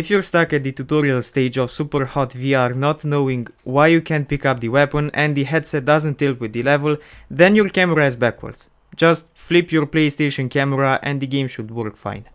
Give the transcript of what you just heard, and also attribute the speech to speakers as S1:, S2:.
S1: If you're stuck at the tutorial stage of super hot VR not knowing why you can't pick up the weapon and the headset doesn't tilt with the level, then your camera is backwards. Just flip your PlayStation camera and the game should work fine.